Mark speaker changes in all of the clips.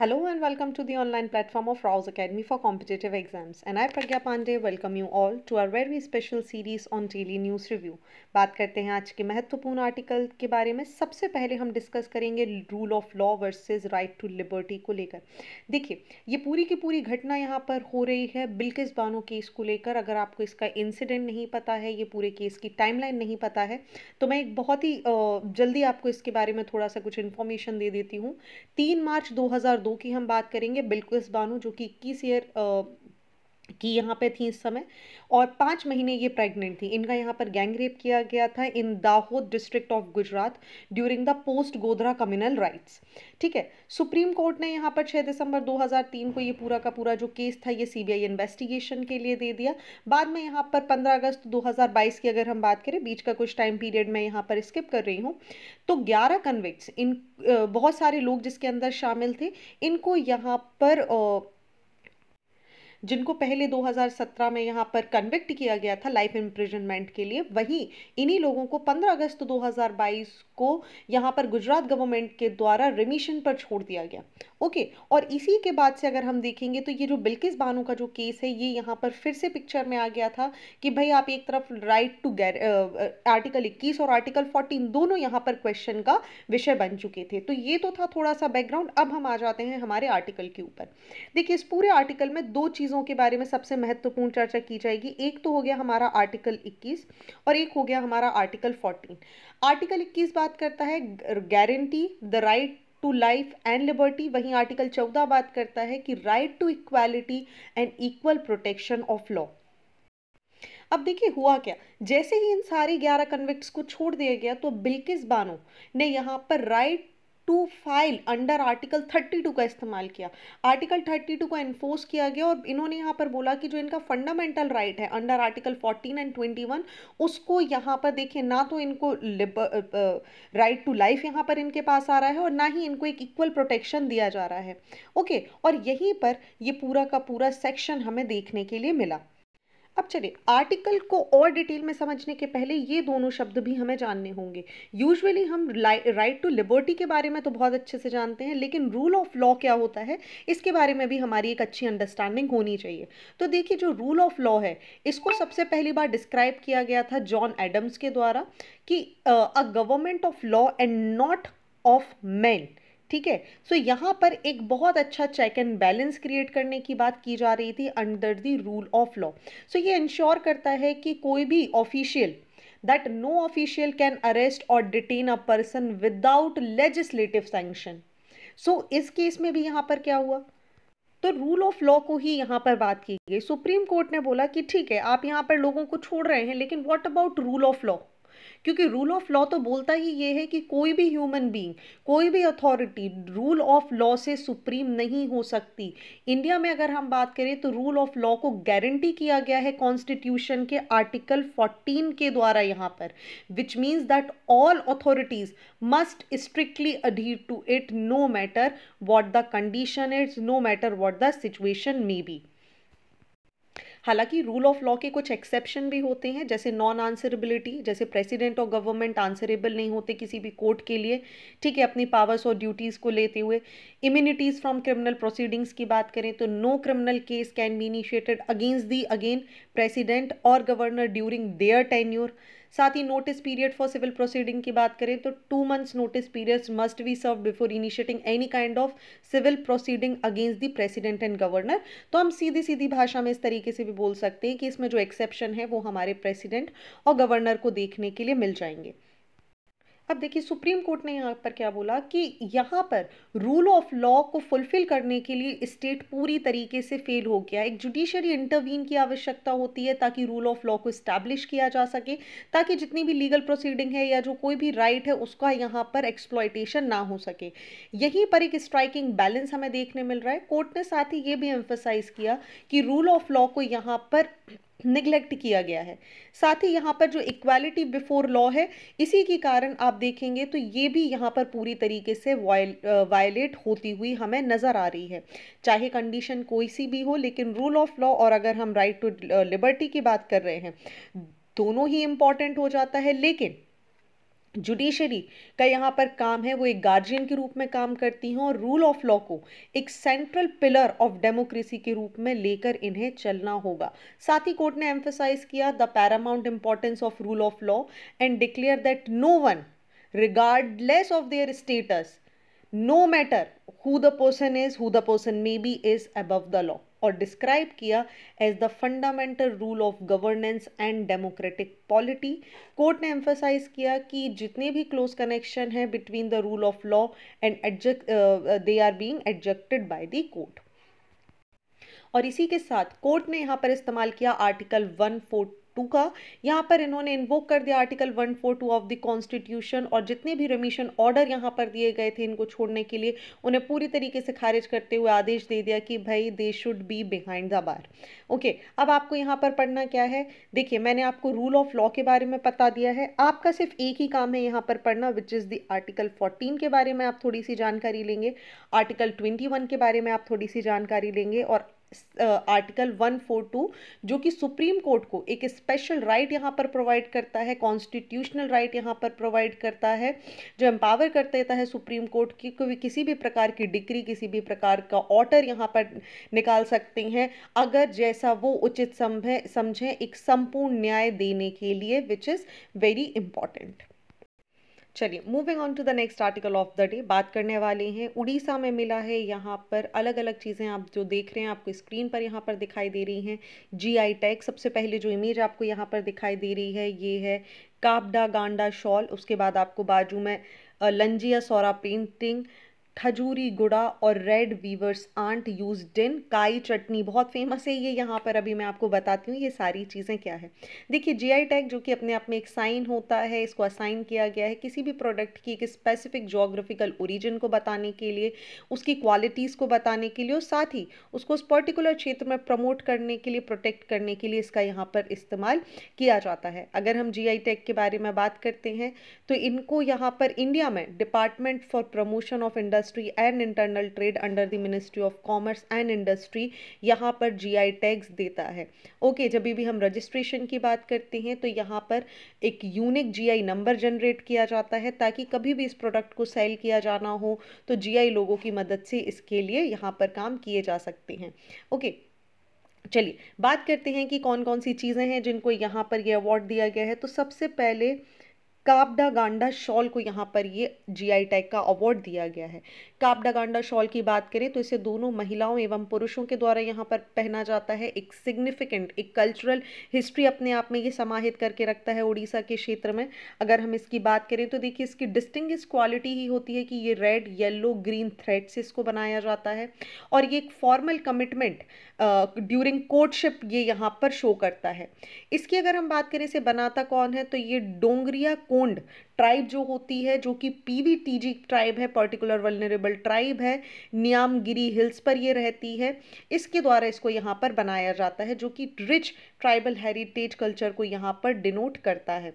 Speaker 1: Hello and welcome to the online platform of Rouse Academy for Competitive Exams and I Pragya Pandey welcome you all to our very special series on daily news review. बात करते हैं आज के महत्वपूर्ण article के बारे में सबसे पहले हम डिस्कस करेंगे rule of law versus right to liberty को लेकर देखिए ये पूरी की पूरी घटना यहाँ पर हो रही है बिल्किस बानो केस को लेकर अगर आपको इसका इंसिडेंट नहीं पता है ये पूरे केस की टाइमलाइन नहीं पता है तो मैं एक बहुत ही जल्दी आपको इसके बारे में थोड़ा सा कुछ इन्फॉर्मेशन दे देती हूँ तीन मार्च दो दो की हम बात करेंगे बिल्कुल बानू जो कि इक्कीस ईयर कि यहाँ पे थी इस समय और पाँच महीने ये प्रेग्नेंट थी इनका यहाँ पर गैंग रेप किया गया था in Dahod district of Gujarat during the post Godhra communal riots ठीक है सुप्रीम कोर्ट ने यहाँ पर 6 दिसंबर 2003 को ये पूरा का पूरा जो केस था ये सीबीआई इन्वेस्टिगेशन के लिए दे दिया बाद में यहाँ पर पंद्रह अगस्त दो की अगर हम बात करें बीच का कुछ टाइम पीरियड मैं यहाँ पर स्किप कर रही हूँ तो ग्यारह कन्विक्स इन बहुत सारे लोग जिसके अंदर शामिल थे इनको यहाँ पर जिनको पहले 2017 में यहाँ पर कन्विक्ट किया गया था लाइफ इम्प्रिजनमेंट के लिए वहीं इन्हीं लोगों को 15 अगस्त 2022 को यहाँ पर गुजरात गवर्नमेंट के द्वारा रिमिशन पर छोड़ दिया गया ओके और इसी के बाद से अगर हम देखेंगे तो ये जो बिल्किस बानो का जो केस है ये यहाँ पर फिर से पिक्चर में आ गया था कि भाई आप एक तरफ राइट टू गैर आर्टिकल इक्कीस और आर्टिकल फोर्टीन दोनों यहाँ पर क्वेश्चन का विषय बन चुके थे तो ये तो था थोड़ा सा बैकग्राउंड अब हम आ जाते हैं हमारे आर्टिकल के ऊपर देखिए इस पूरे आर्टिकल में दो चीज़ों के बारे में सबसे महत्वपूर्ण चर्चा की जाएगी एक तो हो गया हमारा आर्टिकल इक्कीस और एक हो गया हमारा आर्टिकल फोर्टीन आर्टिकल इक्कीस बात करता है guarantee the right to life and liberty वहीं आर्टिकल चौदह बात करता है कि right to equality and equal protection of law अब देखिए हुआ क्या जैसे ही इन सारे ग्यारह कन्विक्ट को छोड़ दिया गया तो बिल्किस बानो ने यहाँ पर right to file under article 32 का इस्तेमाल किया आर्टिकल 32 को एनफोर्स किया गया और इन्होंने यहाँ पर बोला कि जो इनका फंडामेंटल राइट है अंडर आर्टिकल 14 एंड 21 उसको यहाँ पर देखिए ना तो इनको राइट टू लाइफ यहाँ पर इनके पास आ रहा है और ना ही इनको एक इक्वल प्रोटेक्शन दिया जा रहा है ओके okay, और यहीं पर ये पूरा का पूरा सेक्शन हमें देखने के लिए मिला अब चलिए आर्टिकल को और डिटेल में समझने के पहले ये दोनों शब्द भी हमें जानने होंगे यूजुअली हम राइट टू लिबर्टी के बारे में तो बहुत अच्छे से जानते हैं लेकिन रूल ऑफ लॉ क्या होता है इसके बारे में भी हमारी एक अच्छी अंडरस्टैंडिंग होनी चाहिए तो देखिए जो रूल ऑफ लॉ है इसको सबसे पहली बार डिस्क्राइब किया गया था जॉन एडम्स के द्वारा कि a government of law and not of man ठीक है सो यहाँ पर एक बहुत अच्छा चेक एंड बैलेंस क्रिएट करने की बात की जा रही थी under the rule of law so ये इंश्योर करता है कि कोई भी official that no official can arrest और detain a person without legislative sanction so इस केस में भी यहाँ पर क्या हुआ तो रूल ऑफ लॉ को ही यहाँ पर बात की गई सुप्रीम कोर्ट ने बोला कि ठीक है आप यहाँ पर लोगों को छोड़ रहे हैं लेकिन what about rule of law क्योंकि रूल ऑफ लॉ तो बोलता ही ये है कि कोई भी ह्यूमन बीइंग कोई भी अथॉरिटी रूल ऑफ लॉ से सुप्रीम नहीं हो सकती इंडिया में अगर हम बात करें तो रूल ऑफ लॉ को गारंटी किया गया है कॉन्स्टिट्यूशन के आर्टिकल फोर्टीन के द्वारा यहाँ पर which means that all authorities must strictly adhere to it no matter what the condition is no matter what the situation may be हालांकि रूल ऑफ लॉ के कुछ एक्सेप्शन भी होते हैं जैसे नॉन आंसरेबिलिटी जैसे प्रेसिडेंट और गवर्नमेंट आंसरेबल नहीं होते किसी भी कोर्ट के लिए ठीक है अपनी पावर्स और ड्यूटीज़ को लेते हुए इम्यूनिटीज़ फ्रॉम क्रिमिनल प्रोसीडिंग्स की बात करें तो no criminal case can be initiated against the again president और गवर्नर ड्यूरिंग देयर टेन्यूर साथ ही notice period for civil proceeding की बात करें तो two months notice periods must be serve before initiating any kind of civil proceeding against the president and governor तो हम सीधी सीधी भाषा में इस तरीके से भी बोल सकते हैं कि इसमें जो एक्सेप्शन है वो हमारे प्रेसिडेंट और गवर्नर को देखने के लिए मिल जाएंगे अब देखिए सुप्रीम कोर्ट ने यहाँ पर क्या बोला कि यहाँ पर रूल ऑफ लॉ को फुलफिल करने के लिए स्टेट पूरी तरीके से फेल हो गया एक जुडिशरी इंटरवीन की आवश्यकता होती है ताकि रूल ऑफ लॉ को इस्टेब्लिश किया जा सके ताकि जितनी भी लीगल प्रोसीडिंग है या जो कोई भी राइट right है उसका यहाँ पर एक्सप्लॉयटेशन ना हो सके यहीं पर एक स्ट्राइकिंग बैलेंस हमें देखने मिल रहा है कोर्ट ने साथ ही ये भी एम्फोसाइज किया कि रूल ऑफ लॉ को यहाँ पर निगलेक्ट किया गया है साथ ही यहाँ पर जो इक्वालिटी बिफोर लॉ है इसी के कारण आप देखेंगे तो ये भी यहाँ पर पूरी तरीके से वायलेट होती हुई हमें नज़र आ रही है चाहे कंडीशन कोई सी भी हो लेकिन रूल ऑफ लॉ और अगर हम राइट टू लिबर्टी की बात कर रहे हैं दोनों ही इम्पॉर्टेंट हो जाता है लेकिन जुडिशरी का यहाँ पर काम है वो एक गार्जियन के रूप में काम करती हैं और रूल ऑफ लॉ को एक सेंट्रल पिलर ऑफ डेमोक्रेसी के रूप में लेकर इन्हें चलना होगा साथ ही कोर्ट ने एम्फोसाइज किया the paramount importance of rule of law and declare that no one regardless of their status no matter who the person is who the person may be is above the law और describe किया as the fundamental rule of governance and democratic polity court ने emphasise किया कि जितने भी close connection है between the rule of law and they are being adjudicated by the court और इसी के साथ कोर्ट ने यहाँ पर इस्तेमाल किया आर्टिकल वन टू का यहाँ पर इन्होंने इन्वोक कर दिया article one four two of the constitution और जितने भी रेमिशन ऑर्डर यहाँ पर दिए गए थे इनको छोड़ने के लिए उन्हें पूरी तरीके से खारिज करते हुए आदेश दे दिया कि भाई they should be behind the bar okay अब आपको यहाँ पर पढ़ना क्या है देखिए मैंने आपको रूल ऑफ लॉ के बारे में पता दिया है आपका सिर्फ एक ही काम है यहाँ पर पढ़ना which is the article fourteen के बारे में आप थोड़ी सी जानकारी लेंगे आर्टिकल ट्वेंटी के बारे में आप थोड़ी सी जानकारी लेंगे और आर्टिकल 142 जो कि सुप्रीम कोर्ट को एक स्पेशल राइट यहाँ पर प्रोवाइड करता है कॉन्स्टिट्यूशनल राइट यहाँ पर प्रोवाइड करता है जो एम्पावर कर देता है सुप्रीम कोर्ट की कोई किसी भी प्रकार की डिग्री किसी भी प्रकार का ऑर्डर यहाँ पर निकाल सकते हैं अगर जैसा वो उचित समझें एक संपूर्ण न्याय देने के लिए विच इज़ वेरी इंपॉर्टेंट चलिए moving on to the next article of the day बात करने वाले हैं उड़ीसा में मिला है यहाँ पर अलग अलग चीज़ें आप जो देख रहे हैं आपको स्क्रीन पर यहाँ पर दिखाई दे रही हैं जीआई टैग सबसे पहले जो इमेज आपको यहाँ पर दिखाई दे रही है ये है कापडा गांडा शॉल उसके बाद आपको बाजू में लंजिया सौरा पेंटिंग खजूरी गुड़ा और रेड वीवर्स आंट यूज डिन काई चटनी बहुत फेमस है ये यहाँ पर अभी मैं आपको बताती हूँ ये सारी चीज़ें क्या है देखिए जीआई टैग जो कि अपने आप में एक साइन होता है इसको असाइन किया गया है किसी भी प्रोडक्ट की एक स्पेसिफिक जोग्राफिकल ओरिजिन को बताने के लिए उसकी क्वालिटीज़ को बताने के लिए और साथ ही उसको उस पर्टिकुलर क्षेत्र में प्रमोट करने के लिए प्रोटेक्ट करने के लिए इसका यहाँ पर इस्तेमाल किया जाता है अगर हम जी टैग के बारे में बात करते हैं तो इनको यहाँ पर इंडिया में department for promotion of industry industry and internal trade under the ministry of commerce and industry यहाँ पर जीआई टैग्स देता है ओके okay, जब भी हम रजिस्ट्रेशन की बात करते हैं तो यहाँ पर एक यूनिक जीआई नंबर जनरेट किया जाता है ताकि कभी भी इस प्रोडक्ट को सेल किया जाना हो तो जीआई लोगों की मदद से इसके लिए यहाँ पर काम किए जा सकते हैं ओके okay. चलिए बात करते हैं कि कौन कौन सी चीज़ें हैं जिनको यहाँ पर यह अवार्ड दिया गया है तो सबसे पहले काबडा गांडा शॉल को यहाँ पर ये जीआई टैग का अवार्ड दिया गया है काबडा गांडा शॉल की बात करें तो इसे दोनों महिलाओं एवं पुरुषों के द्वारा यहाँ पर पहना जाता है एक सिग्निफिकेंट एक कल्चरल हिस्ट्री अपने आप में ये समाहित करके रखता है उड़ीसा के क्षेत्र में अगर हम इसकी बात करें तो देखिए इसकी डिस्टिंग क्वालिटी ही होती है कि ये रेड येल्लो ग्रीन थ्रेड से इसको बनाया जाता है और ये एक फॉर्मल कमिटमेंट ड्यूरिंग कोर्टशिप ये यहाँ पर शो करता है इसकी अगर हम बात करें इसे बनाता कौन है तो ये डोंगरिया ओन्ड ट्राइब जो होती है जो कि पीवीटीजी ट्राइब है पर्टिकुलर वलनरेबल ट्राइब है नियामगिरी हिल्स पर ये रहती है इसके द्वारा इसको यहाँ पर बनाया जाता है जो कि रिच ट्राइबल हेरिटेज कल्चर को यहाँ पर डिनोट करता है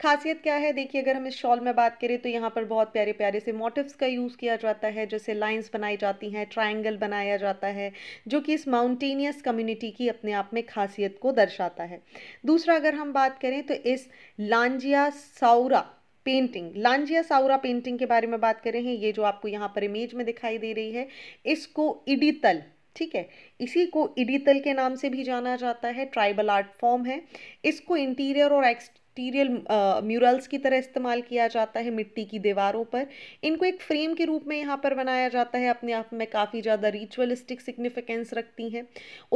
Speaker 1: खासियत क्या है देखिए अगर हम इस शॉल में बात करें तो यहाँ पर बहुत प्यारे प्यारे से मोटिव्स का यूज़ किया जाता है जैसे लाइंस बनाई जाती हैं ट्राइंगल बनाया जाता है जो कि इस माउंटेनियस कम्युनिटी की अपने आप में खासियत को दर्शाता है दूसरा अगर हम बात करें तो इस लांजिया साउरा पेंटिंग लांजिया साउरा पेंटिंग के बारे में बात करें हैं ये जो आपको यहाँ पर इमेज में दिखाई दे रही है इसको इडितल ठीक है इसी को इडितल के नाम से भी जाना जाता है ट्राइबल आर्ट फॉर्म है इसको इंटीरियर और एक्स मटीरियल म्यूरल्स uh, की तरह इस्तेमाल किया जाता है मिट्टी की दीवारों पर इनको एक फ्रेम के रूप में यहाँ पर बनाया जाता है अपने आप में काफ़ी ज़्यादा रिचुअलिस्टिक सिग्निफिकेंस रखती हैं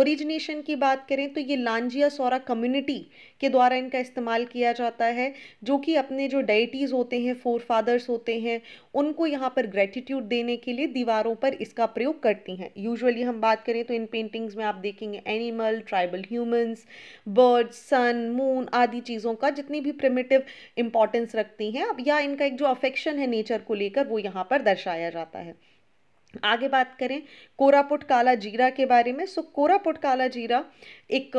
Speaker 1: ओरिजिनेशन की बात करें तो ये लांजिया सौरा कम्युनिटी के द्वारा इनका इस्तेमाल किया जाता है जो कि अपने जो डाइटीज़ होते हैं फोर फादर्स होते हैं उनको यहाँ पर ग्रेटिट्यूड देने के लिए दीवारों पर इसका प्रयोग करती हैं यूजली हम बात करें तो इन पेंटिंग्स में आप देखेंगे animal tribal humans birds sun moon आदि चीज़ों का कितनी भी प्रिमेटिव इंपॉर्टेंस रखती हैं या इनका एक जो अफेक्शन है नेचर को लेकर वो यहाँ पर दर्शाया जाता है आगे बात करें कोरापुट काला जीरा के बारे में सो कोरापुट काला जीरा एक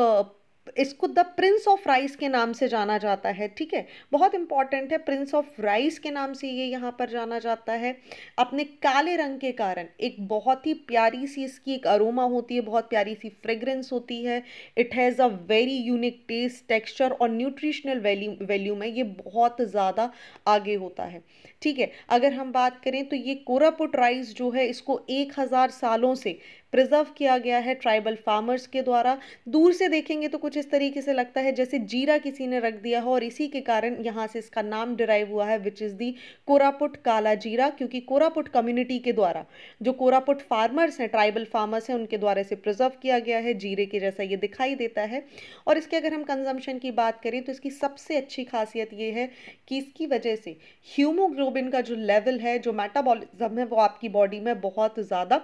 Speaker 1: इसको द प्रिंस ऑफ राइस के नाम से जाना जाता है ठीक है बहुत इंपॉर्टेंट है प्रिंस ऑफ राइस के नाम से ये यहाँ पर जाना जाता है अपने काले रंग के कारण एक बहुत ही प्यारी सी इसकी एक अरोमा होती है बहुत प्यारी सी फ्रेग्रेंस होती है it has a very unique taste texture और न्यूट्रिशनल वैल्यू वैल्यू में ये बहुत ज़्यादा आगे होता है ठीक है अगर हम बात करें तो ये कोरापुट राइस जो है इसको एक हज़ार सालों से प्रिजर्व किया गया है ट्राइबल फार्मर्स के द्वारा दूर से देखेंगे तो कुछ इस तरीके से लगता है जैसे जीरा किसी ने रख दिया हो और इसी के कारण यहाँ से इसका नाम डिराइव हुआ है विच इज़ दी कोरापुट काला जीरा क्योंकि कोरापुट कम्युनिटी के द्वारा जो कोरापुट फार्मर्स हैं ट्राइबल फार्मर्स हैं उनके द्वारा इसे प्रिजर्व किया गया है जीरे के जैसा ये दिखाई देता है और इसके अगर हम कंजम्पशन की बात करें तो इसकी सबसे अच्छी खासियत ये है कि इसकी वजह से ह्यूमोग्लोबिन का जो लेवल है जो मेटाबॉलिज्म है वो आपकी बॉडी में बहुत ज़्यादा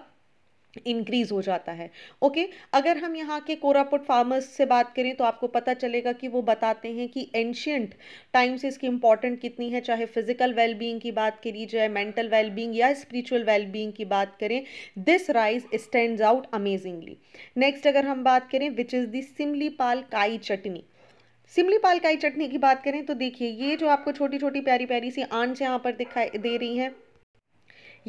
Speaker 1: इंक्रीज़ हो जाता है ओके अगर हम यहाँ के कोरापुट फार्मर्स से बात करें तो आपको पता चलेगा कि वो बताते हैं कि एंशियंट टाइम्स इसकी इंपॉर्टेंट कितनी है चाहे फिजिकल वेलबींग की बात करी जाए मेंटल वेलबींग या स्पिरिचुअल वेलबींग की बात करें this rice stand out amazingly next अगर हम बात करें विच इज़ दी पाल काई चटनी सिमली पाल काई चटनी की बात करें तो देखिए ये जो आपको छोटी छोटी प्यारी प्यारी सी आंट्स यहाँ पर दिखाई दे रही हैं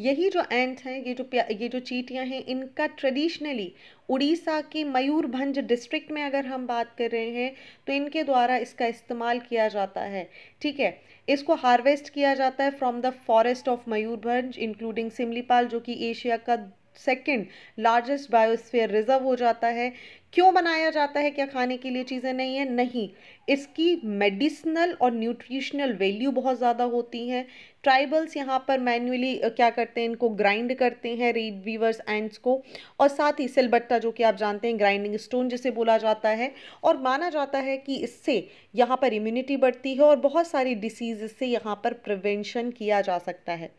Speaker 1: यही जो एंट हैं ये जो ये जो चीटियाँ हैं इनका ट्रेडिशनली उड़ीसा के मयूरभंज डिस्ट्रिक्ट में अगर हम बात कर रहे हैं तो इनके द्वारा इसका इस्तेमाल किया जाता है ठीक है इसको हार्वेस्ट किया जाता है from the forest of Mayurbhanj including Similipal जो कि एशिया का सेकेंड लार्जेस्ट बायोस्फेयर रिजर्व हो जाता है क्यों बनाया जाता है क्या खाने के लिए चीज़ें नहीं है नहीं इसकी मेडिसिनल और न्यूट्रिशनल वैल्यू बहुत ज़्यादा होती हैं ट्राइबल्स यहाँ पर मैन्युअली क्या करते हैं इनको ग्राइंड करते हैं रीड वीवर्स एंड्स को और साथ ही सिलबट्टा जो कि आप जानते हैं ग्राइंडिंग स्टोन जिसे बोला जाता है और माना जाता है कि इससे यहाँ पर इम्यूनिटी बढ़ती है और बहुत सारी डिसीज़ से यहाँ पर प्रिवेंशन किया जा सकता है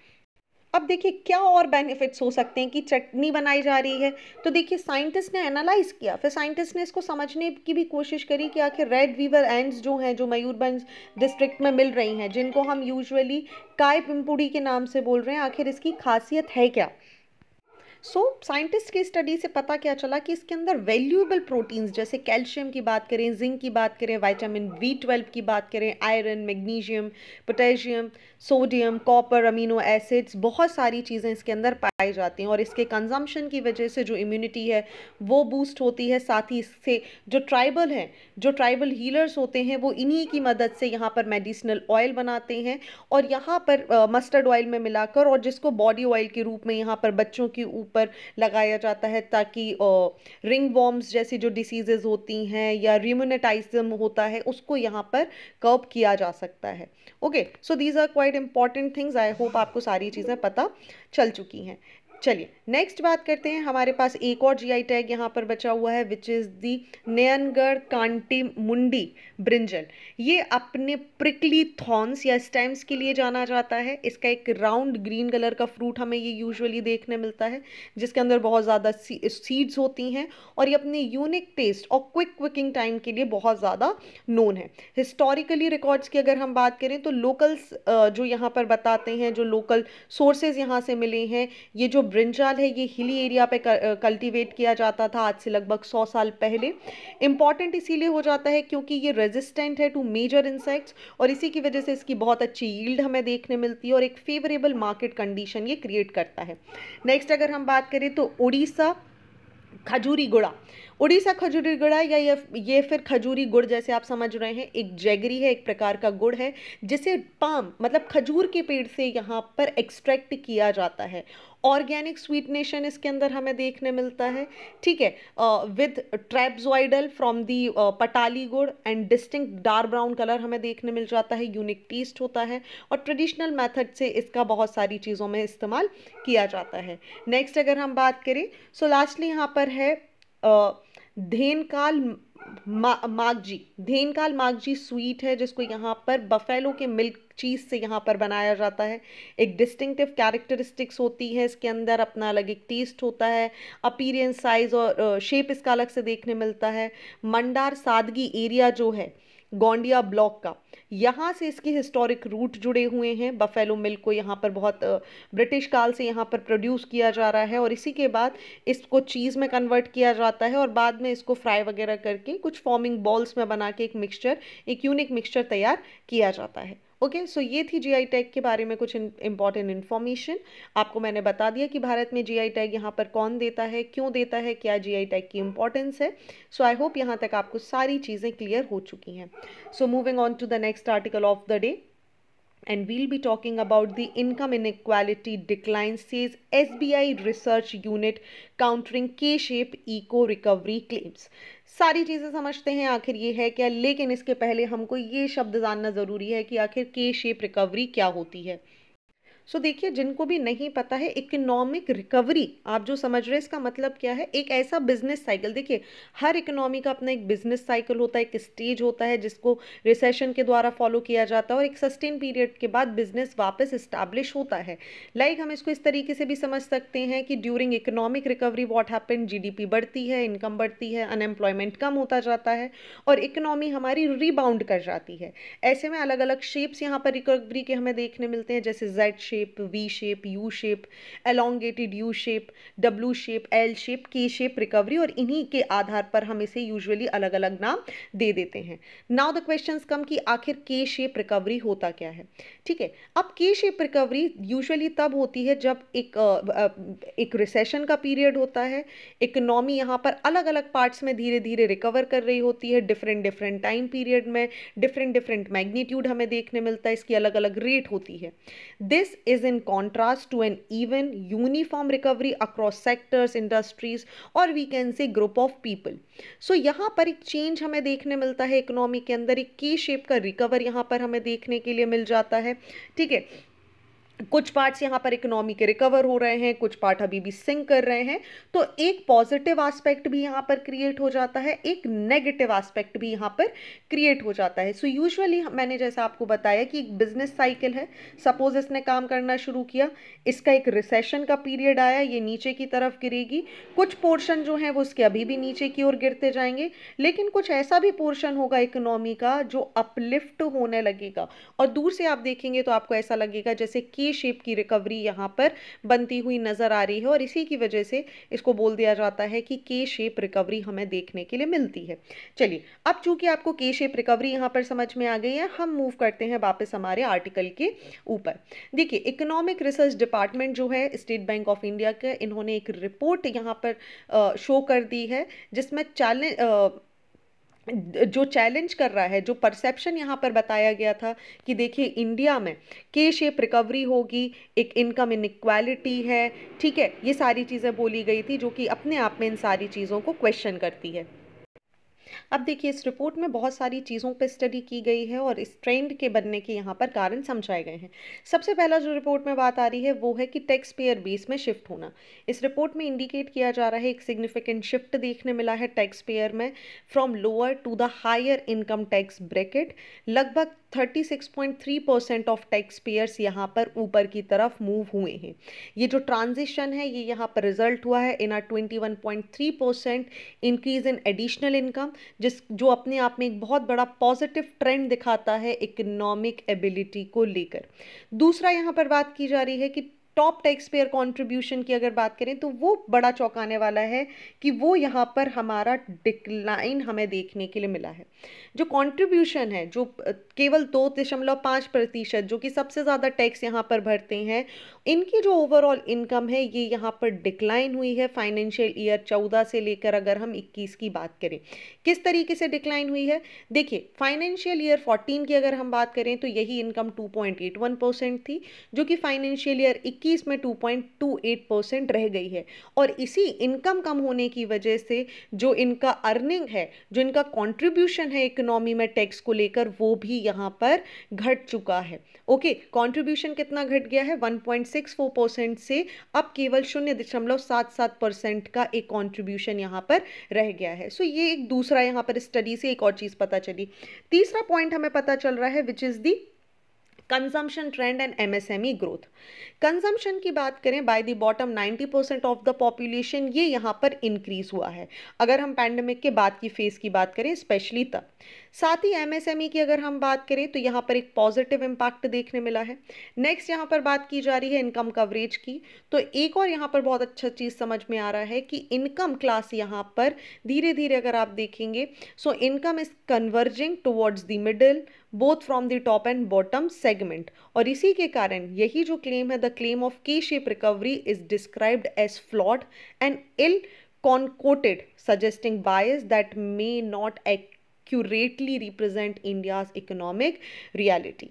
Speaker 1: अब देखिए क्या और बेनिफिट्स हो सकते हैं कि चटनी बनाई जा रही है तो देखिए साइंटिस्ट ने एनालाइज किया फिर साइंटिस्ट ने इसको समझने की भी कोशिश करी कि आखिर रेड वीवर एंड्स जो हैं जो मयूरभंज डिस्ट्रिक्ट में मिल रही हैं जिनको हम यूजुअली काय पिंपुड़ी के नाम से बोल रहे हैं आखिर इसकी खासियत है क्या सो so, साइंटिस्ट की स्टडी से पता क्या चला कि इसके अंदर वैल्यूएबल प्रोटीन्स जैसे कैल्शियम की बात करें जिंक की बात करें वाइटामिन बी ट्वेल्व की बात करें iron magnesium potassium sodium copper amino acids बहुत सारी चीज़ें इसके अंदर पाई जाती हैं और इसके कंजम्पशन की वजह से जो इम्यूनिटी है वो बूस्ट होती है साथ ही इससे जो ट्राइबल हैं जो ट्राइबल हीलर्स होते हैं वो इन्हीं की मदद से यहाँ पर मेडिसिनल ऑयल बनाते हैं और यहाँ पर मस्टर्ड ऑयल में मिलाकर और जिसको बॉडी ऑयल के रूप में यहाँ पर बच्चों के ऊपर ऊपर लगाया जाता है ताकि रिंग वॉम्स जैसी जो डिसीज़ेज़ होती हैं या रिमोनेटाइजम होता है उसको यहाँ पर कर्व किया जा सकता है okay so these are quite important things I hope आपको सारी चीज़ें पता चल चुकी हैं चलिए नेक्स्ट बात करते हैं हमारे पास एक और जीआई टैग यहाँ पर बचा हुआ है विच इज़ दी नयनगढ़ कांटी मुंडी ब्रिंजल ये अपने प्रिकली थॉर्न्स या स्टेम्स के लिए जाना जाता है इसका एक राउंड ग्रीन कलर का फ्रूट हमें ये यूजुअली देखने मिलता है जिसके अंदर बहुत ज़्यादा सीड्स होती हैं और ये अपने यूनिक टेस्ट और क्विक कुकिंग टाइम के लिए बहुत ज़्यादा नोन है हिस्टोरिकली रिकॉर्ड्स की अगर हम बात करें तो लोकल्स जो यहाँ पर बताते हैं जो लोकल सोर्सेज यहाँ से मिले हैं ये जो ब्रिंजाल है ये हिली एरिया पे कल्टीवेट किया जाता था आज से लगभग सौ साल पहले इंपॉर्टेंट इसीलिए हो जाता है क्योंकि ये रेजिस्टेंट है टू मेजर इंसेक्ट्स और इसी की वजह से इसकी बहुत अच्छी यील्ड हमें देखने मिलती है और एक फेवरेबल मार्केट कंडीशन ये क्रिएट करता है नेक्स्ट अगर हम बात करें तो उड़ीसा खजूरी गुड़ा उड़ीसा खजूरी गुड़ा या ये फिर खजूरी गुड़ जैसे आप समझ रहे हैं एक जैगरी है एक प्रकार का गुड़ है जिसे पाम मतलब खजूर के पेड़ से यहाँ पर एक्सट्रैक्ट किया जाता है ऑर्गेनिक स्वीटनेशन इसके अंदर हमें देखने मिलता है ठीक है with ट्रैप्जॉइडल from the patali gur and distinct dark brown colour हमें देखने मिल जाता है यूनिक टेस्ट होता है और ट्रेडिशनल मेथड से इसका बहुत सारी चीज़ों में इस्तेमाल किया जाता है नेक्स्ट अगर हम बात करें सो लास्टली यहाँ पर है uh, धेनकाल मा, मागजी धेनकाल मागजी स्वीट है जिसको यहाँ पर बफेलो के मिल्क चीज़ से यहाँ पर बनाया जाता है एक डिस्टिंक्टिव कैरेक्टरिस्टिक्स होती है इसके अंदर अपना अलग एक टेस्ट होता है अपीरियंस साइज़ और शेप इसका अलग से देखने मिलता है मंडार सादगी एरिया जो है गोंडिया ब्लॉक का यहाँ से इसके हिस्टोरिक रूट जुड़े हुए हैं बफेलो मिल्क को यहाँ पर बहुत ब्रिटिश काल से यहाँ पर प्रोड्यूस किया जा रहा है और इसी के बाद इसको चीज़ में कन्वर्ट किया जाता है और बाद में इसको फ्राई वगैरह करके कुछ फॉर्मिंग बॉल्स में बना के एक मिक्सचर एक यूनिक मिक्सचर तैयार किया जाता है ओके सो ये थी जीआई टैग के बारे में कुछ इंपॉर्टेंट इन्फॉर्मेशन आपको मैंने बता दिया कि भारत में जी आई टैग यहाँ पर कौन देता है क्यों देता है क्या आई टैग की इंपॉर्टेंस है सो आई होप यहाँ तक आपको सारी चीज़ें क्लियर हो चुकी हैं so moving on to the next article of the day and we'll talking about the income inequality decline says S B I research unit countering K shape eco recovery claims सारी चीज़ें समझते हैं आखिर ये है क्या लेकिन इसके पहले हमको ये शब्द जानना ज़रूरी है कि आखिर के शेप रिकवरी क्या होती है सो so, देखिए जिनको भी नहीं पता है इकोनॉमिक रिकवरी आप जो समझ रहे हैं इसका मतलब क्या है एक ऐसा बिजनेस साइकिल देखिए हर इकोनॉमी का अपना एक बिजनेस साइकिल होता है एक स्टेज होता है जिसको रिसेशन के द्वारा फॉलो किया जाता है और एक सस्टेन पीरियड के बाद बिजनेस वापस इस्टेब्लिश होता है लाइक like, हम इसको इस तरीके से भी समझ सकते हैं कि during economic recovery what happen जी बढ़ती है इनकम बढ़ती है अनएम्प्लॉयमेंट कम होता जाता है और इकोनॉमी हमारी रिबाउंड कर जाती है ऐसे में अलग अलग शेप्स यहाँ पर रिकवरी के हमें देखने मिलते हैं जैसे Z shape shape V shape U shape elongated U shape W shape L shape K shape recovery और इन्हीं के आधार पर हम इसे यूजुअली अलग अलग नाम दे देते हैं नाउ द क्वेश्चन कम कि आखिर के शेप रिकवरी होता क्या है ठीक है अब के शेप रिकवरी यूजुअली तब होती है जब एक एक रिसेशन का पीरियड होता है इकोनॉमी यहाँ पर अलग अलग पार्ट्स में धीरे धीरे रिकवर कर रही होती है डिफरेंट डिफरेंट टाइम पीरियड में डिफरेंट डिफरेंट मैग्नीट्यूड हमें देखने मिलता है इसकी अलग अलग रेट होती है this is in contrast to an even uniform recovery across sectors, industries और we can say group of people. So यहाँ पर एक change हमें देखने मिलता है इकोनॉमी के अंदर एक की शेप का रिकवर यहाँ पर हमें देखने के लिए मिल जाता है ठीक है कुछ पार्ट्स यहाँ पर इकोनॉमी के रिकवर हो रहे हैं कुछ पार्ट अभी भी सिंक कर रहे हैं तो एक पॉजिटिव एस्पेक्ट भी यहाँ पर क्रिएट हो जाता है एक नेगेटिव एस्पेक्ट भी यहाँ पर क्रिएट हो जाता है सो so यूजुअली मैंने जैसा आपको बताया कि एक बिजनेस साइकिल है सपोज इसने काम करना शुरू किया इसका एक रिसेशन का पीरियड आया ये नीचे की तरफ गिरेगी कुछ पोर्शन जो है वो उसके अभी भी नीचे की ओर गिरते जाएंगे लेकिन कुछ ऐसा भी पोर्शन होगा इकोनॉमी का जो अपलिफ्ट होने लगेगा और दूर से आप देखेंगे तो आपको ऐसा लगेगा जैसे कि ये शेप की रिकवरी यहाँ पर बनती हुई नज़र आ रही है और इसी की वजह से इसको बोल दिया जाता है कि के शेप रिकवरी हमें देखने के लिए मिलती है चलिए अब चूंकि आपको के शेप रिकवरी यहाँ पर समझ में आ गई है हम मूव करते हैं वापस हमारे आर्टिकल के ऊपर देखिए इकोनॉमिक रिसर्च डिपार्टमेंट जो है स्टेट बैंक ऑफ इंडिया के इन्होंने एक रिपोर्ट यहाँ पर शो कर दी है जिसमें चैलेंज जो चैलेंज कर रहा है जो परसेप्शन यहाँ पर बताया गया था कि देखिए इंडिया में के शेप रिकवरी होगी एक इनकम इनक्वालिटी है ठीक है ये सारी चीज़ें बोली गई थी जो कि अपने आप में इन सारी चीज़ों को क्वेश्चन करती है अब देखिए इस रिपोर्ट में बहुत सारी चीज़ों पर स्टडी की गई है और इस ट्रेंड के बनने के यहाँ पर कारण समझाए गए हैं सबसे पहला जो रिपोर्ट में बात आ रही है वो है कि टैक्स पेयर बेस में शिफ्ट होना इस रिपोर्ट में इंडिकेट किया जा रहा है एक सिग्निफिकेंट शिफ्ट देखने मिला है टैक्स पेयर में from lower to the higher income tax bracket लगभग 36.3 परसेंट ऑफ टैक्स पेयर्स यहाँ पर ऊपर की तरफ मूव हुए हैं ये जो ट्रांजिशन है ये यहाँ पर रिजल्ट हुआ है in R 21.3 percent increase in additional income जिस जो अपने आप में एक बहुत बड़ा पॉजिटिव ट्रेंड दिखाता है इकोनॉमिक एबिलिटी को लेकर दूसरा यहाँ पर बात की जा रही है कि टॉप पेयर कॉन्ट्रीब्यूशन की अगर बात करें तो वो बड़ा चौंकाने वाला है कि वो यहाँ पर हमारा डिक्लाइन हमें देखने के लिए मिला है जो कॉन्ट्रीब्यूशन है जो केवल दो दशमलव पाँच प्रतिशत जो कि सबसे ज़्यादा टैक्स यहाँ पर भरते हैं इनकी जो ओवरऑल इनकम है ये यहाँ पर डिक्लाइन हुई है फाइनेंशियल ईयर चौदह से लेकर अगर हम इक्कीस की बात करें किस तरीके से डिक्लाइन हुई है देखिए फाइनेंशियल ईयर फोर्टीन की अगर हम बात करें तो यही income two point eight one percent थी जो कि फाइनेंशियल ईयर इक्कीस कि इसमें 2.28 परसेंट रह गई है और इसी इनकम कम होने की वजह से जो इनका अर्निंग है जो इनका कंट्रीब्यूशन है इकोनॉमी में टैक्स को लेकर वो भी यहाँ पर घट चुका है ओके कंट्रीब्यूशन कितना घट गया है 1.64 परसेंट से अब केवल शून्य दशमलव सात सात परसेंट का एक कॉन्ट्रीब्यूशन यहाँ पर रह गया है सो so ये एक दूसरा यहाँ पर स्टडी से एक और चीज़ पता चली तीसरा पॉइंट हमें पता चल रहा है which is the consumption trend and MSME growth consumption की बात करें by the bottom 90 percent of the population ये यहाँ पर इंक्रीज हुआ है अगर हम पैंडमिक के बाद की फेज़ की बात करें स्पेशली तब साथ ही एमएसएमई e की अगर हम बात करें तो यहाँ पर एक पॉजिटिव इम्पैक्ट देखने मिला है नेक्स्ट यहाँ पर बात की जा रही है इनकम कवरेज की तो एक और यहाँ पर बहुत अच्छा चीज़ समझ में आ रहा है कि इनकम क्लास यहाँ पर धीरे धीरे अगर आप देखेंगे so income is converging towards the middle both from the top and bottom segment और इसी के कारण यही जो क्लेम है the claim of K shape recovery is described as flawed and ill concocted suggesting bias that may not act accurately represent India's economic reality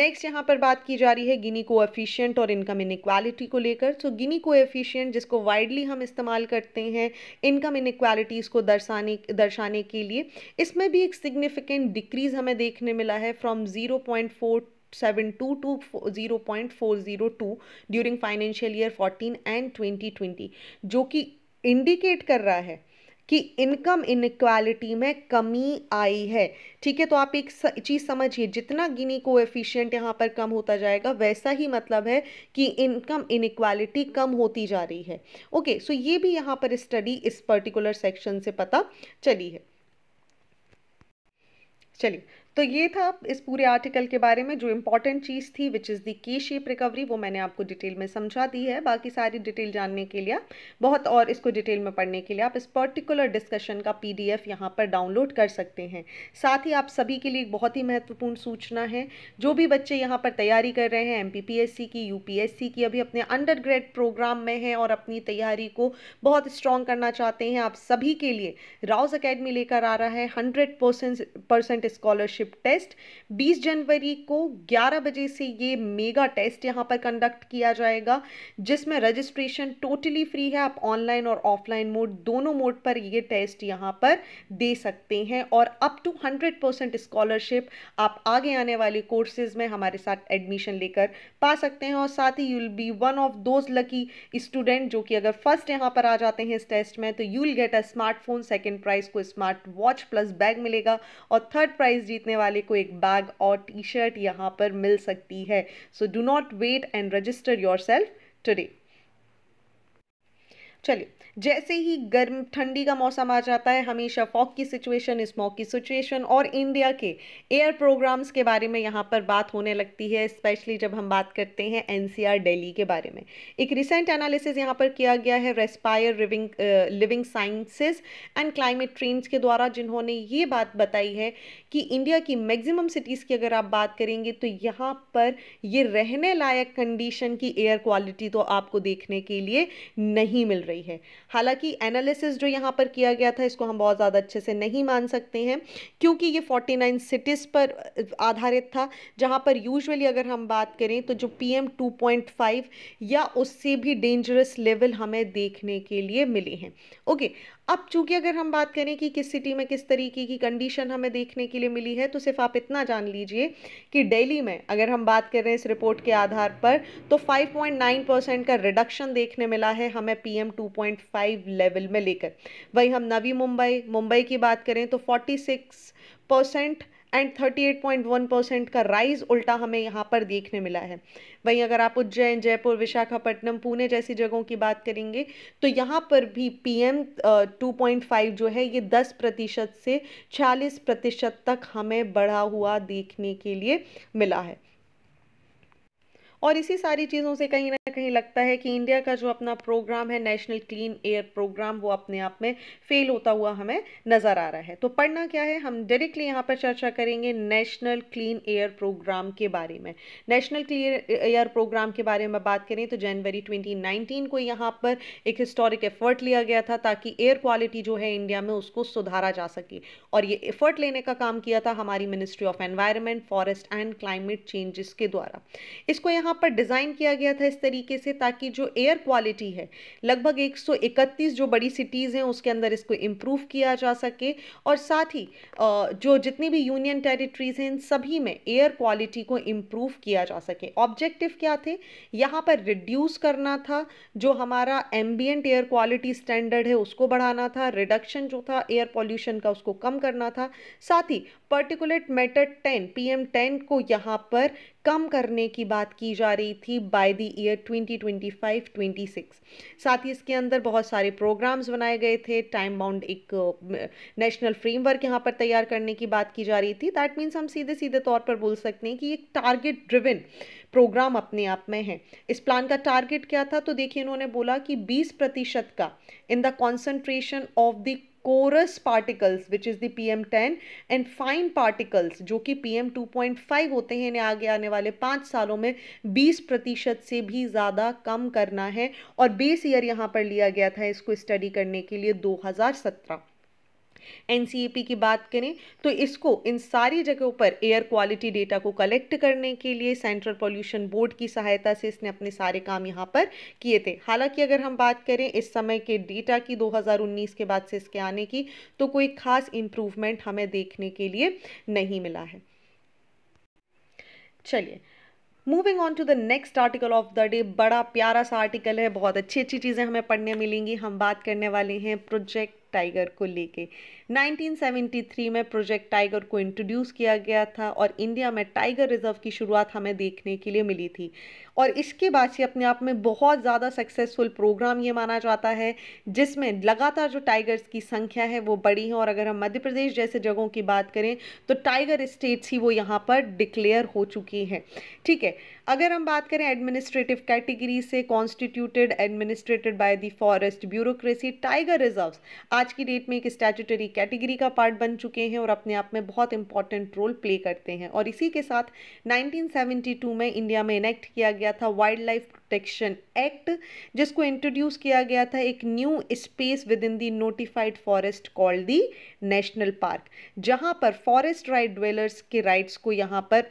Speaker 1: next यहाँ पर बात की जा रही है गिनी को एफिशियंट और इनकम इनक्वालिटी को लेकर सो गिनी को एफिशियंट जिसको वाइडली हम इस्तेमाल करते हैं इनकम इनक्वालिटीज़ को दर्शाने दर्शाने के लिए इसमें भी एक सिग्निफिकेंट डिक्रीज़ हमें देखने मिला है from zero point four seven two to zero point four zero two during financial year fourteen and twenty twenty जो कि इंडिकेट कर रहा है कि इनकम इनक्वालिटी में कमी आई है ठीक है तो आप एक चीज़ समझिए जितना गिनी को एफिशियंट यहाँ पर कम होता जाएगा वैसा ही मतलब है कि इनकम इनक्वालिटी कम होती जा रही है ओके सो ये भी यहाँ पर स्टडी इस पर्टिकुलर सेक्शन से पता चली है चलिए तो ये था इस पूरे आर्टिकल के बारे में जो इम्पॉर्टेंट चीज़ थी विच इज़ दी की शेप रिकवरी वो मैंने आपको डिटेल में समझा दी है बाकी सारी डिटेल जानने के लिए बहुत और इसको डिटेल में पढ़ने के लिए आप इस पर्टिकुलर डिस्कशन का पी डी एफ यहाँ पर डाउनलोड कर सकते हैं साथ ही आप सभी के लिए एक बहुत ही महत्वपूर्ण सूचना है जो भी बच्चे यहाँ पर तैयारी कर रहे हैं M P P S C की यू पी एस सी की अभी अपने अंडर ग्रेड प्रोग्राम में हैं और अपनी तैयारी को बहुत स्ट्रॉन्ग करना चाहते हैं आप सभी के लिए राउज अकेडमी लेकर आ रहा है hundred percent scholarship scholarship test 20 जनवरी को 11 बजे से ये मेगा टेस्ट यहाँ पर कंडक्ट किया जाएगा जिसमें रजिस्ट्रेशन टोटली फ्री है आप ऑनलाइन और ऑफलाइन मोड दोनों मोड पर ये टेस्ट यहाँ पर दे सकते हैं और up to hundred percent scholarship आप आगे आने वाले कोर्सेज में हमारे साथ एडमिशन लेकर पा सकते हैं और साथ ही you will be one of those lucky student जो कि अगर फर्स्ट यहाँ पर आ जाते हैं इस टेस्ट में तो you will get a smartphone second prize को स्मार्ट वॉच प्लस बैग मिलेगा और थर्ड प्राइज जीतने खरीदने वाले को एक बैग और टी शर्ट यहाँ पर मिल सकती है so do not wait and register yourself today चलिए जैसे ही गर्म ठंडी का मौसम आ जाता है हमेशा फॉक की सिचुएशन स्मॉक की सिचुएशन और इंडिया के एयर प्रोग्राम्स के बारे में यहाँ पर बात होने लगती है स्पेशली जब हम बात करते हैं एनसीआर दिल्ली के बारे में एक रिसेंट एनालिसिस यहाँ पर किया गया है respire riving living sciences and climate trends के द्वारा जिन्होंने ये बात बताई है कि इंडिया की मैक्सिमम सिटीज़ की अगर आप बात करेंगे तो यहाँ पर ये रहने लायक कंडीशन की एयर क्वालिटी तो आपको देखने के लिए नहीं मिल रही है हालांकि एनालिसिस जो यहाँ पर किया गया था इसको हम बहुत ज़्यादा अच्छे से नहीं मान सकते हैं क्योंकि ये 49 सिटीज़ पर आधारित था जहाँ पर यूजुअली अगर हम बात करें तो जो पी एम या उससे भी डेंजरस लेवल हमें देखने के लिए मिले हैं ओके अब चूंकि अगर हम बात करें कि किस सिटी में किस तरीके की कंडीशन हमें देखने के लिए मिली है तो सिर्फ आप इतना जान लीजिए कि दिल्ली में अगर हम बात कर रहे हैं इस रिपोर्ट के आधार पर तो 5.9 परसेंट का रिडक्शन देखने मिला है हमें पीएम 2.5 लेवल में लेकर वहीं हम नवी मुंबई मुंबई की बात करें तो 46 परसेंट एंड 38.1 परसेंट का राइज उल्टा हमें यहाँ पर देखने मिला है वहीं अगर आप उज्जैन जयपुर विशाखापट्टनम पुणे जैसी जगहों की बात करेंगे तो यहाँ पर भी पीएम 2.5 जो है ये 10 प्रतिशत से 40 प्रतिशत तक हमें बढ़ा हुआ देखने के लिए मिला है और इसी सारी चीज़ों से कहीं ना कहीं लगता है कि इंडिया का जो अपना प्रोग्राम है नेशनल क्लीन एयर प्रोग्राम वो अपने आप में फेल होता हुआ हमें नज़र आ रहा है तो पढ़ना क्या है हम डायरेक्टली यहाँ पर चर्चा करेंगे नेशनल क्लीन एयर प्रोग्राम के बारे में नेशनल क्लीन एयर प्रोग्राम के बारे में बात करें तो जनवरी ट्वेंटी को यहाँ पर एक हिस्टोरिक एफर्ट लिया गया था ताकि एयर क्वालिटी जो है इंडिया में उसको सुधारा जा सके और ये एफर्ट लेने का काम किया था हमारी ministry of environment forest and climate changes के द्वारा इसको यहाँ यहाँ पर डिज़ाइन किया गया था इस तरीके से ताकि जो एयर क्वालिटी है लगभग 131 जो बड़ी सिटीज़ हैं उसके अंदर इसको इम्प्रूव किया जा सके और साथ ही जो जितनी भी यूनियन टेरिटरीज़ हैं सभी में एयर क्वालिटी को इम्प्रूव किया जा सके ऑब्जेक्टिव क्या थे यहाँ पर रिड्यूस करना था जो हमारा एम्बियंट एयर क्वालिटी स्टैंडर्ड है उसको बढ़ाना था रिडक्शन जो था एयर पॉल्यूशन का उसको कम करना था साथ ही particulate matter ten P M ten को यहाँ पर कम करने की बात की जा रही थी बाय द ईयर 2025-26 साथ ही इसके अंदर बहुत सारे प्रोग्राम्स बनाए गए थे टाइम बाउंड एक नेशनल फ्रेमवर्क यहाँ पर तैयार करने की बात की जा रही थी दैट मीन्स हम सीधे सीधे तौर पर बोल सकते हैं कि एक टारगेट ड्रिवन प्रोग्राम अपने आप में है इस प्लान का टारगेट क्या था तो देखिए इन्होंने बोला कि 20 प्रतिशत का in the concentration of the coarse particles which is the P M ten and fine particles जो कि P M two point five होते हैं इन्हें आगे आने वाले पाँच सालों में बीस प्रतिशत से भी ज़्यादा कम करना है और बेस ईयर यहाँ पर लिया गया था इसको स्टडी करने के लिए दो हज़ार सत्रह एन e की बात करें तो इसको इन सारी जगहों पर एयर क्वालिटी डेटा को कलेक्ट करने के लिए सेंट्रल पॉल्यूशन बोर्ड की सहायता से इसने अपने सारे काम यहाँ पर किए थे हालांकि अगर हम बात करें इस समय के डेटा की 2019 के बाद से इसके आने की तो कोई खास इम्प्रूवमेंट हमें देखने के लिए नहीं मिला है चलिए moving on to the next article of the day बड़ा प्यारा सा आर्टिकल है बहुत अच्छी अच्छी चीज़ें हमें पढ़ने मिलेंगी हम बात करने वाले हैं प्रोजेक्ट टाइगर को लेके 1973 में प्रोजेक्ट टाइगर को इंट्रोड्यूस किया गया था और इंडिया में टाइगर रिजर्व की शुरुआत हमें देखने के लिए मिली थी और इसके बाद से अपने आप में बहुत ज़्यादा सक्सेसफुल प्रोग्राम ये माना जाता है जिसमें लगातार जो टाइगर्स की संख्या है वो बड़ी है और अगर हम मध्य प्रदेश जैसे जगहों की बात करें तो टाइगर स्टेट्स ही वो यहाँ पर डिक्लेयर हो चुकी हैं ठीक है अगर हम बात करें एडमिनिस्ट्रेटिव कैटेगरी से constituted administrated by the forest bureaucracy tiger reserves आज की डेट में एक स्टैट्यूटरी कैटेगरी का पार्ट बन चुके हैं और अपने आप में बहुत इंपॉर्टेंट रोल प्ले करते हैं और इसी के साथ 1972 में इंडिया में इनेक्ट किया गया था वाइल्ड लाइफ प्रोटेक्शन एक्ट जिसको इंट्रोड्यूस किया गया था एक new space within the notified forest called the national park जहाँ पर फॉरेस्ट राइट ड्वेलर्स के राइट्स को यहाँ पर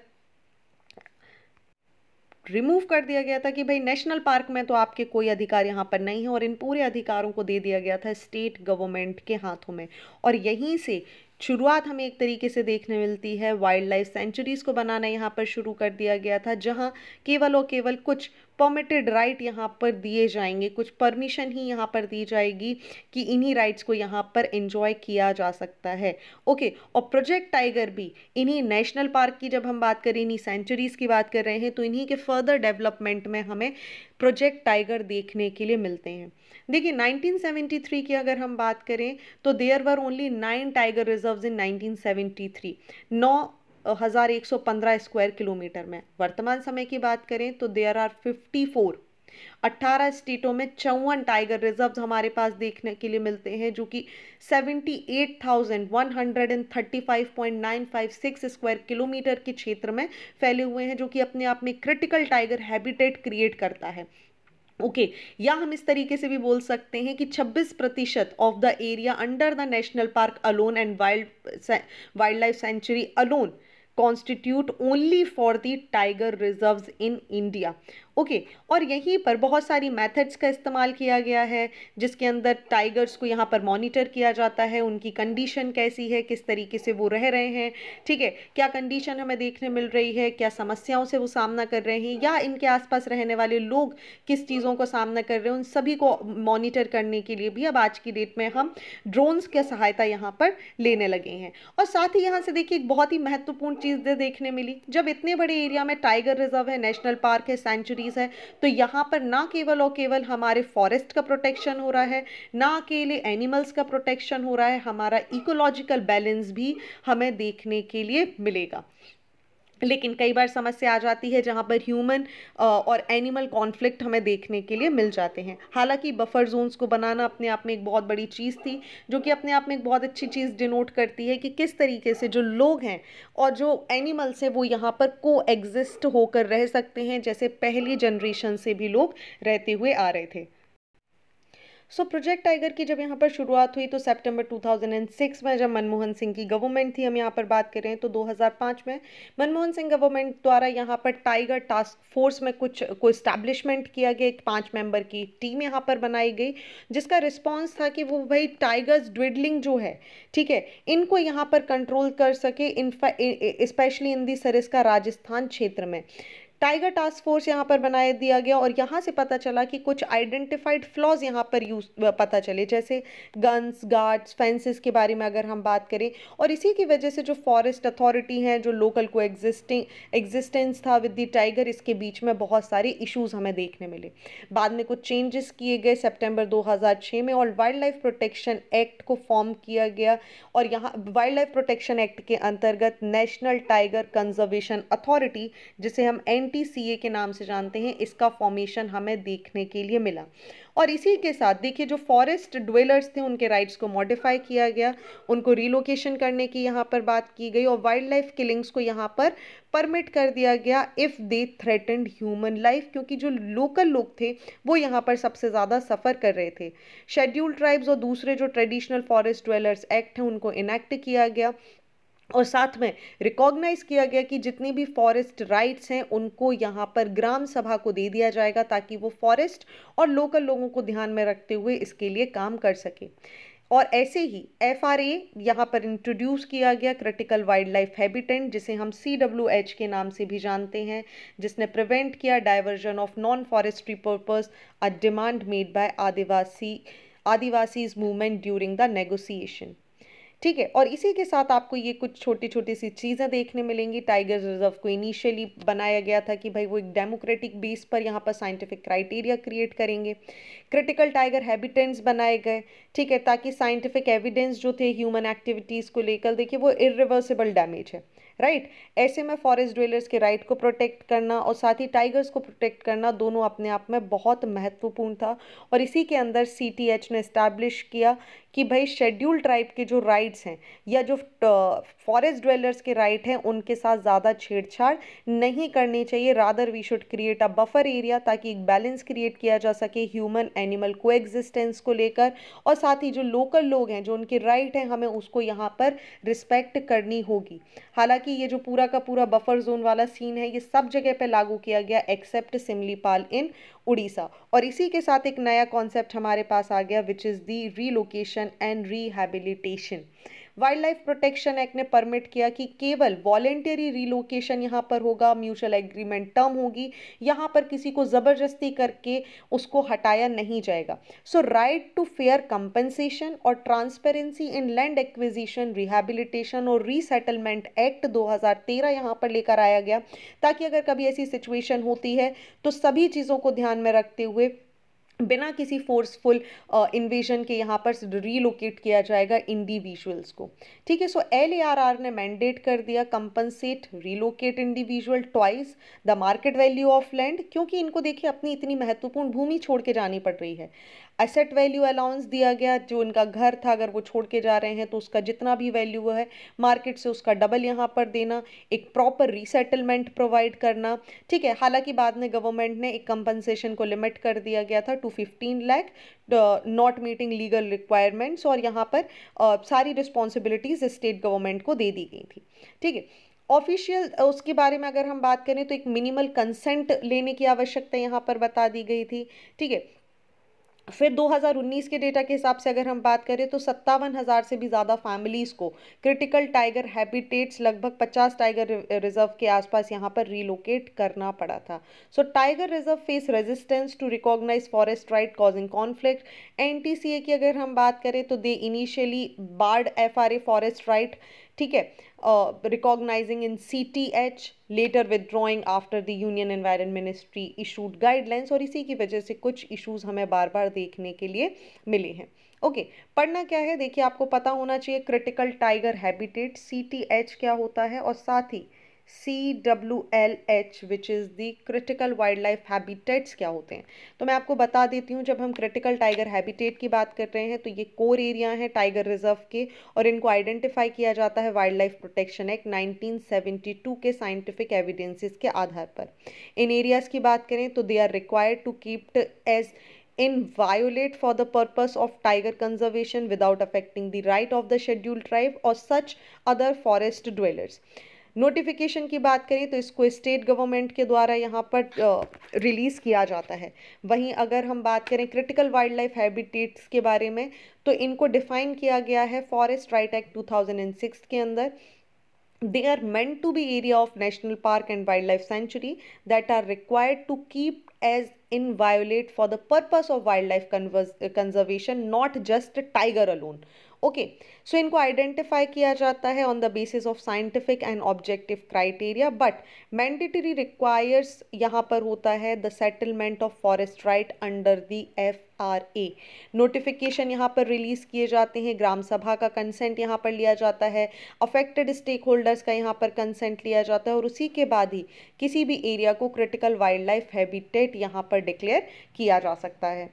Speaker 1: रिमूव कर दिया गया था कि भाई नेशनल पार्क में तो आपके कोई अधिकार यहाँ पर नहीं है और इन पूरे अधिकारों को दे दिया गया था स्टेट गवर्नमेंट के हाथों में और यहीं से शुरुआत हमें एक तरीके से देखने मिलती है वाइल्ड लाइफ सेंचुरीज़ को बनाना यहाँ पर शुरू कर दिया गया था जहाँ केवल और केवल कुछ परमिटेड राइट यहाँ पर दिए जाएंगे कुछ परमिशन ही यहाँ पर दी जाएगी कि इन्हीं राइट्स को यहाँ पर इंजॉय किया जा सकता है ओके और प्रोजेक्ट टाइगर भी इन्हीं नेशनल पार्क की जब हम बात करें इन्हीं सेंचुरीज़ की बात कर रहे हैं तो इन्हीं के फर्दर डेवलपमेंट में हमें प्रोजेक्ट टाइगर देखने के लिए मिलते हैं देखिए 1973 की अगर हम बात करें तो there were only nine tiger reserves in 1973 नौ हज़ार एक सौ पंद्रह स्क्वायर किलोमीटर में वर्तमान समय की बात करें तो देयर आर फिफ्टी फोर अट्ठारह स्टेटों में चौवन टाइगर रिजर्व हमारे पास देखने के लिए मिलते हैं जो कि seventy eight thousand one hundred and thirty five five point nine six square kilometre के क्षेत्र में फैले हुए हैं जो कि अपने आप में क्रिटिकल टाइगर हैबिटेट क्रिएट करता है ओके okay. या हम इस तरीके से भी बोल सकते हैं कि 26 प्रतिशत of the area under the national park alone and wild wild life sanctuary alone constitute only for the tiger reserves in India. Okay और यहीं पर बहुत सारी मेथड्स का इस्तेमाल किया गया है जिसके अंदर टाइगर्स को यहाँ पर मॉनिटर किया जाता है उनकी कंडीशन कैसी है किस तरीके से वो रह रहे हैं ठीक है क्या कंडीशन हमें देखने मिल रही है क्या समस्याओं से वो सामना कर रहे हैं या इनके आसपास रहने वाले लोग किस चीज़ों को सामना कर रहे हैं उन सभी को मॉनिटर करने के लिए भी अब आज की डेट में हम ड्रोन्स की सहायता यहाँ पर लेने लगे हैं और साथ ही यहाँ से देखिए एक बहुत ही महत्वपूर्ण चीज़ देखने मिली जब इतने बड़े एरिया में टाइगर रिजर्व है नेशनल पार्क है सेंचुरी बॉडीज है तो यहाँ पर ना केवल और केवल हमारे फॉरेस्ट का प्रोटेक्शन हो रहा है ना अकेले एनिमल्स का प्रोटेक्शन हो रहा है हमारा इकोलॉजिकल बैलेंस भी हमें देखने के लिए मिलेगा लेकिन कई बार समस्या आ जाती है जहाँ पर ह्यूमन और एनिमल कॉन्फ्लिक्ट हमें देखने के लिए मिल जाते हैं हालांकि बफर जोन्स को बनाना अपने आप में एक बहुत बड़ी चीज़ थी जो कि अपने आप में एक बहुत अच्छी चीज़ डिनोट करती है कि किस तरीके से जो लोग हैं और जो एनिमल्स हैं वो यहाँ पर को एग्जिस्ट होकर रह सकते हैं जैसे पहली जनरेशन से भी लोग रहते हुए आ रहे थे सो प्रोजेक्ट टाइगर की जब यहाँ पर शुरुआत हुई तो सितंबर 2006 में जब मनमोहन सिंह की गवर्नमेंट थी हम यहाँ पर बात करें तो 2005 में मनमोहन सिंह गवर्नमेंट द्वारा यहाँ पर टाइगर टास्क फोर्स में कुछ को इस्टेब्लिशमेंट किया गया एक पाँच मेंबर की टीम यहाँ पर बनाई गई जिसका रिस्पॉन्स था कि वो भाई टाइगर्स ड्विडलिंग जो है ठीक है इनको यहाँ पर कंट्रोल कर सके in specially in the Sariska Rajasthan क्षेत्र में टाइगर टास्क फोर्स यहाँ पर बनाया दिया गया और यहाँ से पता चला कि कुछ आइडेंटिफाइड फ्लॉज यहाँ पर यूज पता चले जैसे गन्स गार्ड्स फेंसेस के बारे में अगर हम बात करें और इसी की वजह से जो फॉरेस्ट अथॉरिटी हैं जो लोकल को एग्जिस्टिंग एग्जिस्टेंस था विद दी टाइगर इसके बीच में बहुत सारे इशूज़ हमें देखने मिले बाद में कुछ चेंजेस किए गए सेप्टेम्बर दो में और वाइल्ड लाइफ प्रोटेक्शन एक्ट को फॉर्म किया गया और यहाँ वाइल्ड लाइफ प्रोटेक्शन एक्ट के अंतर्गत नेशनल टाइगर कंजर्वेशन अथॉरिटी जिसे हम एन एनटीसीए के नाम से जानते हैं इसका फॉर्मेशन हमें देखने के लिए मिला और इसी के साथ देखिए जो फॉरेस्ट ड्वेलर्स थे उनके राइट्स को मॉडिफाई किया गया उनको रिलोकेशन करने की यहाँ पर बात की गई और वाइल्ड लाइफ किलिंग्स को यहाँ पर परमिट कर दिया गया if they threatened human life क्योंकि जो लोकल लोग थे वो यहाँ पर सबसे ज़्यादा सफ़र कर रहे थे शेड्यूल ट्राइब्स और दूसरे जो ट्रेडिशनल फॉरेस्ट ड्वेलर्स एक्ट हैं उनको इनैक्ट किया गया और साथ में रिकॉग्नाइज़ किया गया कि जितनी भी फॉरेस्ट राइट्स हैं उनको यहाँ पर ग्राम सभा को दे दिया जाएगा ताकि वो फॉरेस्ट और लोकल लोगों को ध्यान में रखते हुए इसके लिए काम कर सके और ऐसे ही एफ आर ए यहाँ पर इंट्रोड्यूस किया गया क्रिटिकल वाइल्ड लाइफ हैबिटेंट जिसे हम सी डब्ल्यू एच के नाम से भी जानते हैं जिसने प्रिवेंट किया diversion of non forestry purpose a demand made by adivasi adivasis movement during the negotiation ठीक है और इसी के साथ आपको ये कुछ छोटी छोटी सी चीज़ें देखने मिलेंगी टाइगर रिजर्व को इनिशियली बनाया गया था कि भाई वो एक डेमोक्रेटिक बेस पर यहाँ पर साइंटिफिक क्राइटेरिया क्रिएट करेंगे क्रिटिकल टाइगर हैबिटेंट्स बनाए गए ठीक है ताकि साइंटिफिक एविडेंस जो थे ह्यूमन एक्टिविटीज़ को लेकर देखिए वो इरिवर्सिबल डैमेज है राइट ऐसे में फॉरेस्ट ड्वेलर्स के राइट को प्रोटेक्ट करना और साथ ही टाइगर्स को प्रोटेक्ट करना दोनों अपने आप में बहुत महत्वपूर्ण था और इसी के अंदर सी ने इस्टेब्लिश किया कि भाई शेड्यूल ट्राइब के जो राइट्स हैं या जो फॉरेस्ट ड्वेलर्स के राइट हैं उनके साथ ज़्यादा छेड़छाड़ नहीं करनी चाहिए rather we should create a buffer area ताकि एक बैलेंस क्रिएट किया जा सके ह्यूमन एनिमल को को लेकर और साथ ही जो लोकल लोग हैं जो उनके राइट हैं हमें उसको यहाँ पर रिस्पेक्ट करनी होगी हालांकि कि ये जो पूरा का पूरा बफर जोन वाला सीन है ये सब जगह पे लागू किया गया एक्सेप्ट सिमलीपाल इन उड़ीसा और इसी के साथ एक नया कॉन्सेप्ट हमारे पास आ गया which is the relocation and rehabilitation wild life protection act ने परमिट किया कि केवल वॉलेंटरी रिलोकेशन यहाँ पर होगा म्यूचुअल एग्रीमेंट टर्म होगी यहाँ पर किसी को ज़बरदस्ती करके उसको हटाया नहीं जाएगा so right to fair compensation और transparency in land acquisition rehabilitation और रीसेटलमेंट एक्ट 2013 यहाँ पर लेकर आया गया ताकि अगर कभी ऐसी सिचुएशन होती है तो सभी चीज़ों को ध्यान में रखते हुए बिना किसी फोर्सफुल इन्वेजन uh, के यहाँ पर रीलोकेट किया जाएगा इंडिविजुअल्स को ठीक है so L A R R ने मैंडेट कर दिया compensate relocate individual twice the market value of land क्योंकि इनको देखिए अपनी इतनी महत्वपूर्ण भूमि छोड़ के जानी पड़ रही है एसेट वैल्यू अलाउंस दिया गया जो इनका घर था अगर वो छोड़ के जा रहे हैं तो उसका जितना भी वैल्यू है मार्केट से उसका डबल यहाँ पर देना एक प्रॉपर रिसेटलमेंट प्रोवाइड करना ठीक है हालांकि बाद में गवर्नमेंट ने एक कंपनसेशन को लिमिट कर दिया गया था two fifteen lakh not meeting legal requirements और यहाँ पर uh, सारी रिस्पॉन्सिबिलिटीज़ स्टेट गवर्नमेंट को दे दी गई थी ठीक है ऑफिशियल उसके बारे में अगर हम बात करें तो एक मिनिमल कंसेंट लेने की आवश्यकता यहाँ पर बता दी गई थी ठीक है फिर 2019 के डेटा के हिसाब से अगर हम बात करें तो सत्तावन हज़ार से भी ज़्यादा फैमिलीज़ को क्रिटिकल टाइगर हैबिटेट्स लगभग 50 टाइगर रिजर्व के आसपास यहाँ पर रिलोकेट करना पड़ा था so tiger reserve face resistance to recognize forest right causing conflict एन की अगर हम बात करें तो they initially barred F forest right ठीक है recognizing in C T H letter withdrawing after the union environment ministry issued guidelines और इसी की वजह से कुछ इशूज़ हमें बार बार देखने के लिए मिले हैं ओके okay, पढ़ना क्या है देखिए आपको पता होना चाहिए critical tiger habitat C T H क्या होता है और साथ ही C W L H which is the critical wild life habitats क्या होते हैं तो मैं आपको बता देती हूँ जब हम क्रिटिकल टाइगर हैबिटेट की बात कर रहे हैं तो ये कोर एरिया हैं टाइगर रिजर्व के और इनको आइडेंटिफाई किया जाता है wild life protection act nineteen seventy two के साइंटिफिक एविडेंसिस के आधार पर इन एरियाज़ की बात करें तो they are required to kept as inviolate for the purpose of tiger conservation without affecting the right of the schedule tribe और such other forest dwellers notification की बात करें तो इसको स्टेट गवर्नमेंट के द्वारा यहाँ पर रिलीज़ किया जाता है वहीं अगर हम बात करें क्रिटिकल वाइल्ड लाइफ हैबिटेट्स के बारे में तो इनको डिफाइन किया गया है फॉरेस्ट राइट एक्ट 2006 के अंदर they are meant to be area of national park and wild life sanctuary that are required to keep as inviolate for the purpose of wild life conservation not just tiger alone okay so इनको identify किया जाता है on the basis of scientific and objective criteria but mandatory requires यहाँ पर होता है the settlement of forest right under the F R A notification यहाँ पर रिलीज़ किए जाते हैं ग्राम सभा का कंसेंट यहाँ पर लिया जाता है अफेक्टेड स्टेक होल्डर्स का यहाँ पर कंसेंट लिया जाता है और उसी के बाद ही किसी भी एरिया को क्रिटिकल वाइल्ड लाइफ हैबिटेट यहाँ पर डिक्लेयर किया जा सकता है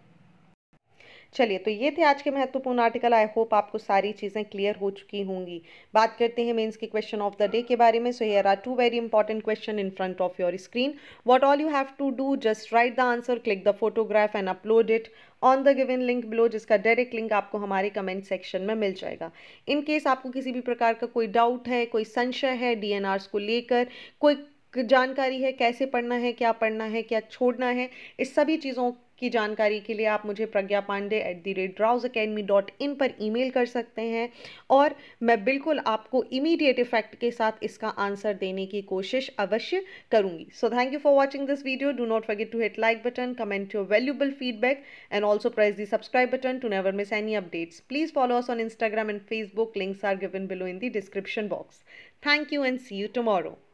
Speaker 1: चलिए तो ये थे आज के महत्वपूर्ण आर्टिकल आई होप आपको सारी चीज़ें क्लियर हो चुकी होंगी बात करते हैं मेंस के क्वेश्चन ऑफ द डे के बारे में so here are two very important question in front of your screen what all you have to do just write the answer click the photograph and upload it on the given link below जिसका direct link आपको हमारे comment section में मिल जाएगा in case आपको किसी भी प्रकार का कोई डाउट है कोई संशय है डी को लेकर कोई जानकारी है कैसे पढ़ना है क्या पढ़ना है क्या छोड़ना है इस सभी चीज़ों की जानकारी के लिए आप मुझे प्रज्ञा पांडे एट दी रेट ड्राउज अकेडमी डॉट इन पर ईमेल कर सकते हैं और मैं बिल्कुल आपको इमीडिएट इफेक्ट के साथ इसका आंसर देने की कोशिश अवश्य करूँगी so thank you for watching this video do not forget to hit like button comment your valuable feedback and also press the subscribe button to never miss any updates please follow us on Instagram and Facebook links are given below in the description box thank you and see you tomorrow